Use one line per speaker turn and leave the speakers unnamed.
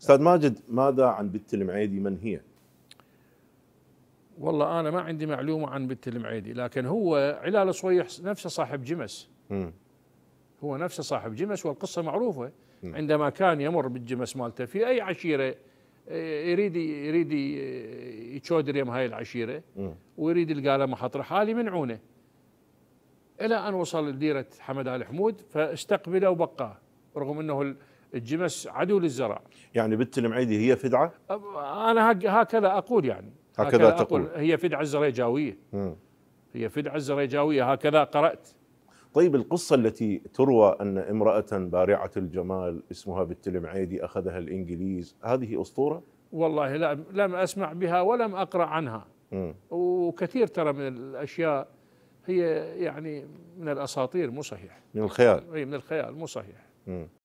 استاذ ماجد ماذا عن بت المعيدي من هي؟
والله انا ما عندي معلومه عن بت المعيدي لكن هو علال صويح نفسه صاحب جمس م. هو نفسه صاحب جمس والقصه معروفه م. عندما كان يمر بالجمس مالته في اي عشيره آه، يريد يريد آه، يتشودر يم هاي العشيره ويريد يلقى له محط حالي منعونه الى ان وصل لديره حمد ال حمود فاستقبله وبقاه رغم انه الجمس عدو للزرع
يعني بنت المعيدي هي فدعة؟
أنا هكذا أقول يعني
هكذا, هكذا تقول أقول
هي فدعة الزريجاوية هي فدعة الزريجاوية هكذا قرأت
طيب القصة التي تروى أن امرأة بارعة الجمال اسمها بنت المعيدي أخذها الإنجليز هذه أسطورة؟
والله لا لم أسمع بها ولم أقرأ عنها مم. وكثير ترى من الأشياء هي يعني من الأساطير مو صحيح من الخيال أي من الخيال مو صحيح
مم.